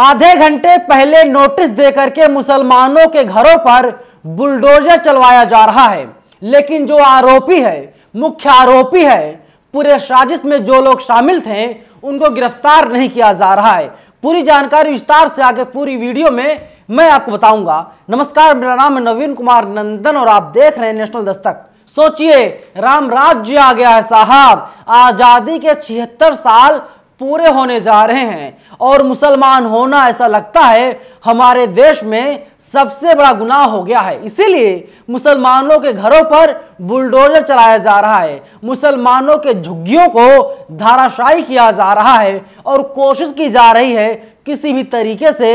आधे घंटे पहले नोटिस देकर के मुसलमानों के घरों पर बुलडोजर चलवाया जा रहा है लेकिन जो आरोपी है मुख्य आरोपी है पूरे साजिश में जो लोग शामिल थे उनको गिरफ्तार नहीं किया जा रहा है पूरी जानकारी विस्तार से आगे पूरी वीडियो में मैं आपको बताऊंगा नमस्कार मेरा नाम है नवीन कुमार नंदन और आप देख रहे हैं नेशनल दस्तक सोचिए राम राज्य आ गया है साहब आजादी के छिहत्तर साल पूरे होने जा रहे हैं और मुसलमान होना ऐसा लगता है हमारे देश में सबसे बड़ा गुनाह हो गया है इसीलिए मुसलमानों के घरों पर बुलडोजर चलाया जा रहा है मुसलमानों के झुग्गियों को धाराशाही किया जा रहा है और कोशिश की जा रही है किसी भी तरीके से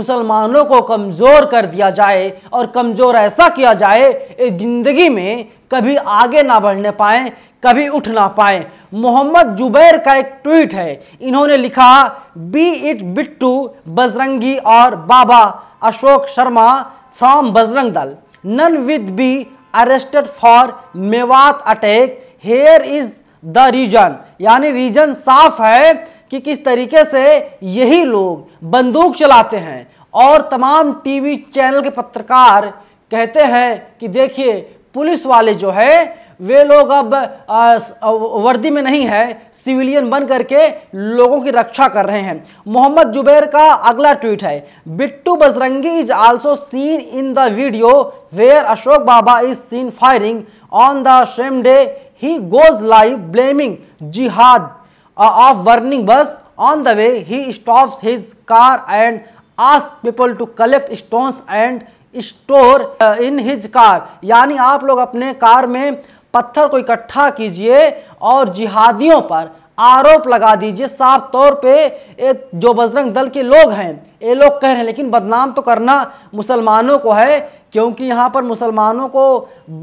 मुसलमानों को कमज़ोर कर दिया जाए और कमज़ोर ऐसा किया जाए ज़िंदगी में कभी आगे ना बढ़ने पाए कभी उठ ना पाए मोहम्मद जुबैर का एक ट्वीट है इन्होंने लिखा बी इट बिट्टू बजरंगी और Baba Ashok Sharma from Bajrang Dal none with be arrested for Mewat attack here is the reason यानी रीजन साफ है कि किस तरीके से यही लोग बंदूक चलाते हैं और तमाम टीवी चैनल के पत्रकार कहते हैं कि देखिए पुलिस वाले जो है वे लोग अब वर्दी में नहीं है सिविलियन बन करके लोगों की रक्षा कर रहे हैं मोहम्मद जुबैर का अगला ट्वीट है Bittu Bajrangi is also seen in the video where Ashok Baba is seen firing on the same day he goes live blaming jihad of warning bus on the way he stop his car and ask people to collect stones and store in his car यानी आप लोग अपने car में पत्थर को इकट्ठा कीजिए और जिहादियों पर आरोप लगा दीजिए साफ तौर पे ये जो बजरंग दल के लोग हैं ये लोग कह रहे हैं लेकिन बदनाम तो करना मुसलमानों को है क्योंकि यहाँ पर मुसलमानों को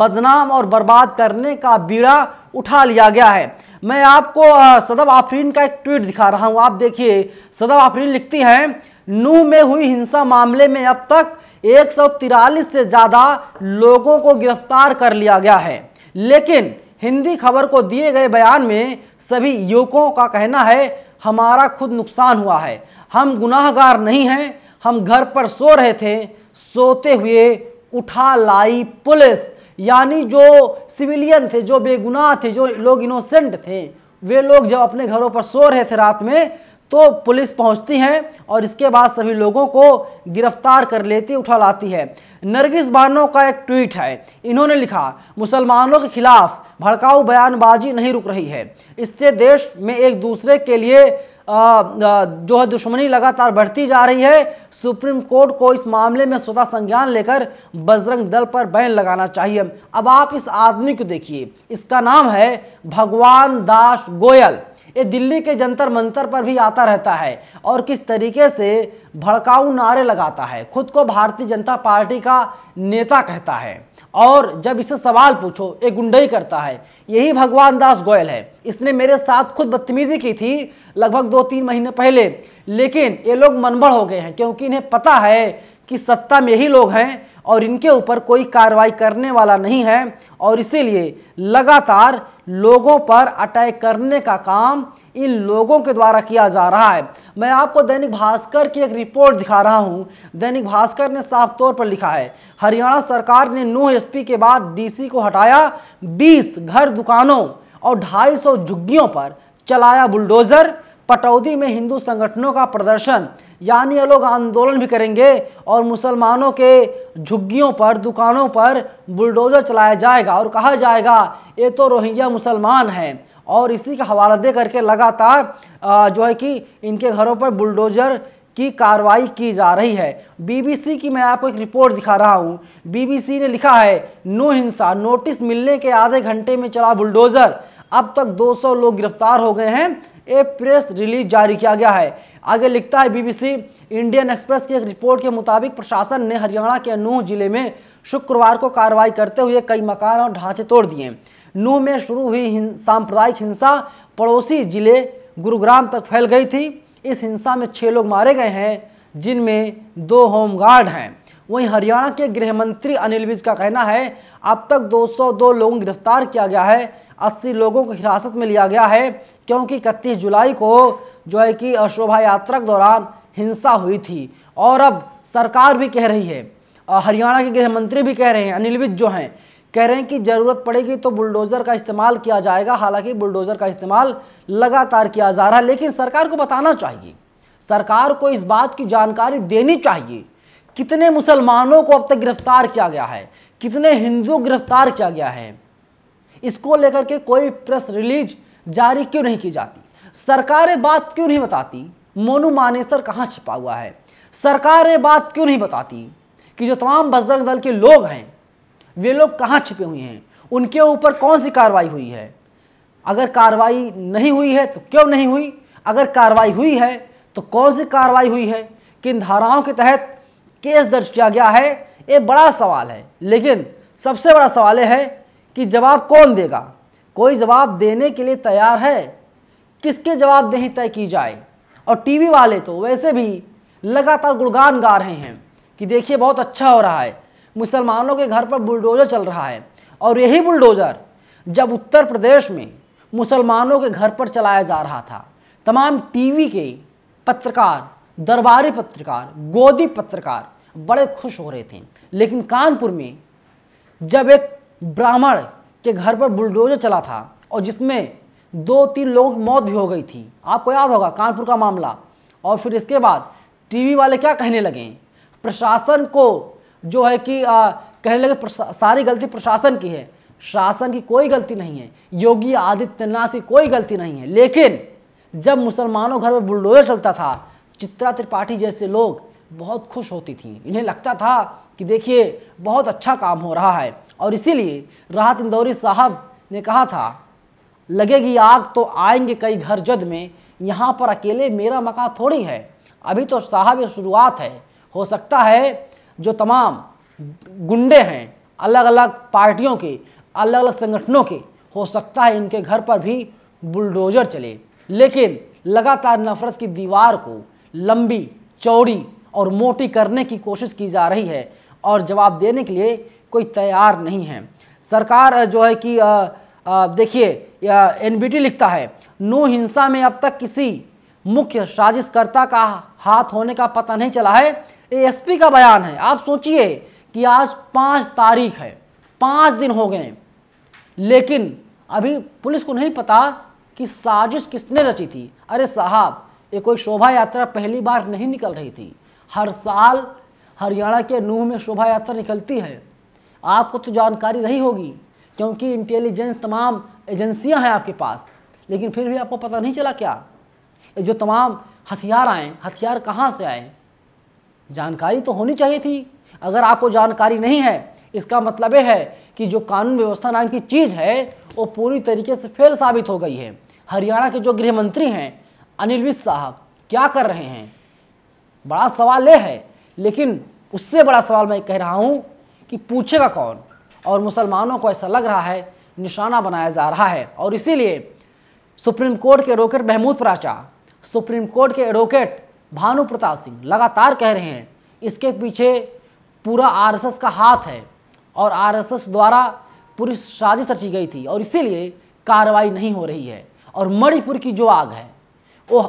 बदनाम और बर्बाद करने का बीड़ा उठा लिया गया है मैं आपको सदब आफरीन का एक ट्वीट दिखा रहा हूँ आप देखिए सदब आफरीन लिखती हैं नू में हुई हिंसा मामले में अब तक एक से ज़्यादा लोगों को गिरफ्तार कर लिया गया है लेकिन हिंदी खबर को दिए गए बयान में सभी युवकों का कहना है हमारा खुद नुकसान हुआ है हम गुनाहगार नहीं हैं हम घर पर सो रहे थे सोते हुए उठा लाई पुलिस यानी जो सिविलियन थे जो बेगुनाह थे जो लोग इनोसेंट थे वे लोग जब अपने घरों पर सो रहे थे रात में तो पुलिस पहुंचती है और इसके बाद सभी लोगों को गिरफ्तार कर लेती उठा लाती है नरगिस बानो का एक ट्वीट है इन्होंने लिखा मुसलमानों के खिलाफ भड़काऊ बयानबाजी नहीं रुक रही है इससे देश में एक दूसरे के लिए जो है दुश्मनी लगातार बढ़ती जा रही है सुप्रीम कोर्ट को इस मामले में स्वतः संज्ञान लेकर बजरंग दल पर बैन लगाना चाहिए अब आप इस आदमी को देखिए इसका नाम है भगवान दास गोयल ये दिल्ली के जंतर मंतर पर भी आता रहता है और किस तरीके से भड़काऊ नारे लगाता है खुद को भारतीय जनता पार्टी का नेता कहता है और जब इसे सवाल पूछो ये गुंडई करता है यही भगवान दास गोयल है इसने मेरे साथ खुद बदतमीजी की थी लगभग दो तीन महीने पहले लेकिन ये लोग मनबड़ हो गए हैं क्योंकि इन्हें पता है कि सत्ता में ही लोग हैं और इनके ऊपर कोई कार्रवाई करने वाला नहीं है और इसीलिए लगातार लोगों पर अटैक करने का काम इन लोगों के द्वारा किया जा रहा है मैं आपको दैनिक भास्कर की एक रिपोर्ट दिखा रहा हूं दैनिक भास्कर ने साफ तौर पर लिखा है हरियाणा सरकार ने नो एसपी के बाद डीसी को हटाया 20 घर दुकानों और 250 झुग्गियों पर चलाया बुलडोजर पटौदी में हिंदू संगठनों का प्रदर्शन यानी ये लोग आंदोलन भी करेंगे और मुसलमानों के झुग्गियों पर दुकानों पर बुलडोजर चलाया जाएगा और कहा जाएगा ये तो रोहिंग्या मुसलमान हैं और इसी का हवाला दे करके लगातार जो है कि इनके घरों पर बुलडोजर की कार्रवाई की जा रही है बीबीसी की मैं आपको एक रिपोर्ट दिखा रहा हूं बीबीसी ने लिखा है नो हिंसा नोटिस मिलने के आधे घंटे में चला बुलडोजर अब तक 200 लोग गिरफ्तार हो गए हैं एक प्रेस रिलीज जारी किया गया है आगे लिखता है बीबीसी इंडियन एक्सप्रेस की एक रिपोर्ट के मुताबिक प्रशासन ने हरियाणा के नूह जिले में शुक्रवार को कार्रवाई करते हुए कई मकान और ढांचे तोड़ दिए नूह में शुरू हुई सांप्रदायिक हिंसा पड़ोसी जिले गुरुग्राम तक फैल गई थी इस हिंसा में छः लोग मारे गए हैं जिनमें दो होमगार्ड हैं वहीं हरियाणा के गृह मंत्री अनिल विज का कहना है अब तक 202 लोगों को गिरफ्तार किया गया है अस्सी लोगों को हिरासत में लिया गया है क्योंकि इकतीस जुलाई को जो है कि शोभा यात्रा के दौरान हिंसा हुई थी और अब सरकार भी कह रही है हरियाणा के गृह मंत्री भी कह रहे हैं अनिल विज जो हैं कह रहे हैं कि ज़रूरत पड़ेगी तो बुलडोज़र का इस्तेमाल किया जाएगा हालांकि बुलडोज़र का इस्तेमाल लगातार किया जा रहा है लेकिन सरकार को बताना चाहिए सरकार को इस बात की जानकारी देनी चाहिए कितने मुसलमानों को अब तक गिरफ्तार किया गया है कितने हिंदू गिरफ्तार किया गया है इसको लेकर के कोई प्रेस रिलीज जारी क्यों नहीं की जाती सरकार बात क्यों नहीं बताती मोनू मानेसर कहाँ छिपा हुआ है सरकार ये बात क्यों नहीं बताती कि जो तमाम बजरंग दल के लोग हैं वे लोग कहाँ छिपे हुए हैं उनके ऊपर कौन सी कार्रवाई हुई है अगर कार्रवाई नहीं हुई है तो क्यों नहीं हुई अगर कार्रवाई हुई है तो कौन सी कार्रवाई हुई है किन धाराओं के तहत केस दर्ज किया गया है ये बड़ा सवाल है लेकिन सबसे बड़ा सवाल यह है कि जवाब कौन देगा कोई जवाब देने के लिए तैयार है किसके जवाब नहीं तय की जाए और टीवी वाले तो वैसे भी लगातार गुणगान गा रहे हैं कि देखिए बहुत अच्छा हो रहा है मुसलमानों के घर पर बुलडोज़र चल रहा है और यही बुलडोज़र जब उत्तर प्रदेश में मुसलमानों के घर पर चलाया जा रहा था तमाम टीवी के पत्रकार दरबारी पत्रकार गोदी पत्रकार बड़े खुश हो रहे थे लेकिन कानपुर में जब एक ब्राह्मण के घर पर बुलडोजर चला था और जिसमें दो तीन लोगों की मौत भी हो गई थी आपको याद होगा कानपुर का मामला और फिर इसके बाद टीवी वाले क्या कहने लगे प्रशासन को जो है कि आ, कहने लगे सारी गलती प्रशासन की है शासन की कोई गलती नहीं है योगी आदित्यनाथ की कोई गलती नहीं है लेकिन जब मुसलमानों घर पर बुलडोजर चलता था चित्रा त्रिपाठी जैसे लोग बहुत खुश होती थी इन्हें लगता था कि देखिए बहुत अच्छा काम हो रहा है और इसीलिए राहत इंदौरी साहब ने कहा था लगेगी आग तो आएंगे कई घर जद में यहाँ पर अकेले मेरा मकान थोड़ी है अभी तो साहब शुरुआत है हो सकता है जो तमाम गुंडे हैं अलग अलग पार्टियों के अलग अलग संगठनों के हो सकता है इनके घर पर भी बुलडोजर चले लेकिन लगातार नफरत की दीवार को लंबी चौड़ी और मोटी करने की कोशिश की जा रही है और जवाब देने के लिए कोई तैयार नहीं है सरकार जो है कि देखिए एन लिखता है नो हिंसा में अब तक किसी मुख्य साजिशकर्ता का हाथ होने का पता नहीं चला है एएसपी का बयान है आप सोचिए कि आज पाँच तारीख है पाँच दिन हो गए लेकिन अभी पुलिस को नहीं पता कि साजिश किसने रची थी अरे साहब ये कोई शोभा यात्रा पहली बार नहीं निकल रही थी हर साल हरियाणा के नूह में शोभा यात्रा निकलती है आपको तो जानकारी रही होगी क्योंकि इंटेलिजेंस तमाम एजेंसियां हैं आपके पास लेकिन फिर भी आपको पता नहीं चला क्या जो तमाम हथियार आए हथियार कहाँ से आए जानकारी तो होनी चाहिए थी अगर आपको जानकारी नहीं है इसका मतलब यह है कि जो कानून व्यवस्था नाम की चीज़ है वो पूरी तरीके से फेल साबित हो गई है हरियाणा के जो गृह मंत्री हैं अनिल विज साहब क्या कर रहे हैं बड़ा सवाल ये है लेकिन उससे बड़ा सवाल मैं कह रहा हूँ कि पूछेगा कौन और मुसलमानों को ऐसा लग रहा है निशाना बनाया जा रहा है और इसीलिए सुप्रीम कोर्ट के advocate Mahmood Pracha Supreme Court के एडवोकेट भानु प्रताप सिंह लगातार कह रहे हैं इसके पीछे पूरा आरएसएस का हाथ है और आरएसएस द्वारा पूरी साजिश रची गई थी और इसीलिए कार्रवाई नहीं हो रही है और मणिपुर की जो आग है वो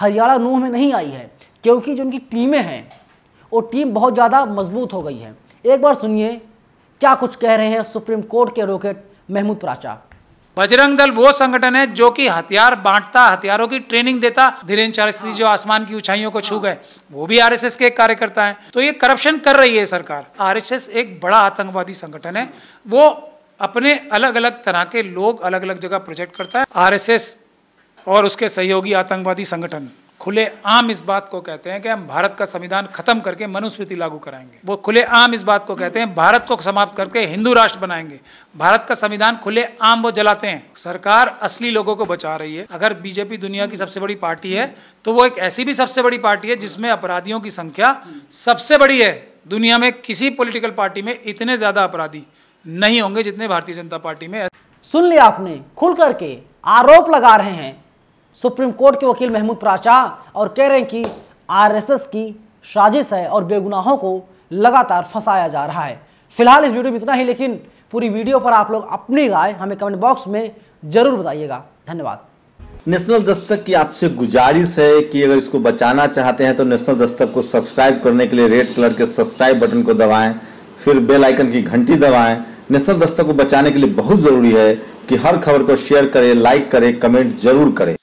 हरियाणा नूह में नहीं आई है क्योंकि जो उनकी टीमें हैं वो टीम बहुत ज़्यादा मजबूत हो गई है एक बार सुनिए क्या कुछ कह रहे हैं सुप्रीम कोर्ट के रोकेट महमूद प्राचा बजरंग दल वो संगठन है जो कि हथियार बांटता हथियारों की ट्रेनिंग देता धीरेन्द्र चारस्त्री जो आसमान की ऊंचाइयों को छू गए वो भी आरएसएस के एक कार्यकर्ता है तो ये करप्शन कर रही है सरकार आरएसएस एक बड़ा आतंकवादी संगठन है वो अपने अलग अलग तरह के लोग अलग अलग जगह प्रोजेक्ट करता है आरएसएस और उसके सहयोगी आतंकवादी संगठन खुले आम इस बात को कहते हैं कि हम भारत का संविधान खत्म करके मनुस्मृति लागू कराएंगे वो खुले आम इस बात को कहते हैं भारत को समाप्त करके हिंदू राष्ट्र बनाएंगे भारत का संविधान खुले आम वो जलाते हैं सरकार असली लोगों को बचा रही है अगर बीजेपी दुनिया की सबसे बड़ी पार्टी है तो वो एक ऐसी भी सबसे बड़ी पार्टी है जिसमें अपराधियों की संख्या सबसे बड़ी है दुनिया में किसी पोलिटिकल पार्टी में इतने ज़्यादा अपराधी नहीं होंगे जितने भारतीय जनता पार्टी में सुन लिया आपने खुल करके आरोप लगा रहे हैं सुप्रीम कोर्ट के वकील महमूद प्राचा और कह रहे हैं कि आरएसएस की साजिश है और बेगुनाहों को लगातार फंसाया जा रहा है फिलहाल इस वीडियो में इतना ही लेकिन पूरी वीडियो पर आप लोग अपनी राय हमें कमेंट बॉक्स में जरूर बताइएगा धन्यवाद नेशनल दस्तक की आपसे गुजारिश है कि अगर इसको बचाना चाहते हैं तो नेशनल दस्तक को सब्सक्राइब करने के लिए रेड कलर के सब्सक्राइब बटन को दबाएं फिर बेल आइकन की घंटी दबाएं नेशनल दस्तक को बचाने के लिए बहुत ज़रूरी है कि हर खबर को शेयर करें लाइक करें कमेंट जरूर करें